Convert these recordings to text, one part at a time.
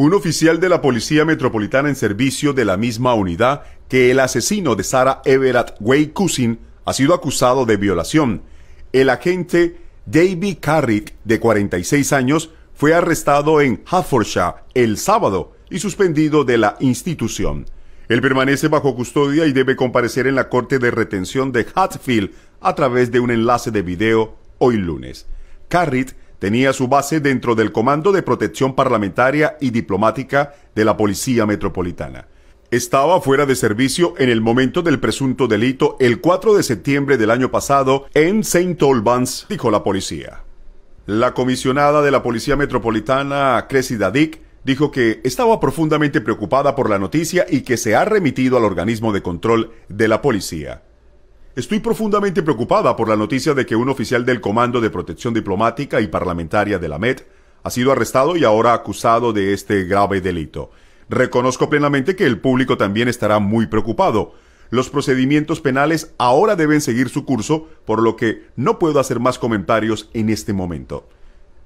Un oficial de la Policía Metropolitana en servicio de la misma unidad que el asesino de Sarah Everett Way Cousin ha sido acusado de violación. El agente David Carrick, de 46 años, fue arrestado en Hertfordshire el sábado y suspendido de la institución. Él permanece bajo custodia y debe comparecer en la corte de retención de Hatfield a través de un enlace de video hoy lunes. Carrick tenía su base dentro del Comando de Protección Parlamentaria y Diplomática de la Policía Metropolitana. Estaba fuera de servicio en el momento del presunto delito el 4 de septiembre del año pasado en St. Albans, dijo la policía. La comisionada de la Policía Metropolitana, Cressida Dick, dijo que estaba profundamente preocupada por la noticia y que se ha remitido al organismo de control de la policía. Estoy profundamente preocupada por la noticia de que un oficial del Comando de Protección Diplomática y Parlamentaria de la MED ha sido arrestado y ahora acusado de este grave delito. Reconozco plenamente que el público también estará muy preocupado. Los procedimientos penales ahora deben seguir su curso, por lo que no puedo hacer más comentarios en este momento.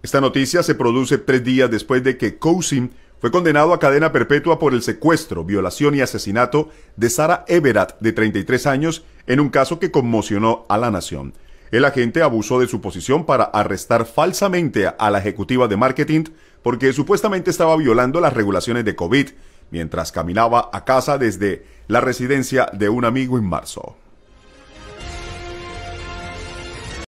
Esta noticia se produce tres días después de que Cousin fue condenado a cadena perpetua por el secuestro, violación y asesinato de Sara Everett, de 33 años, en un caso que conmocionó a la nación. El agente abusó de su posición para arrestar falsamente a la ejecutiva de marketing porque supuestamente estaba violando las regulaciones de COVID mientras caminaba a casa desde la residencia de un amigo en marzo.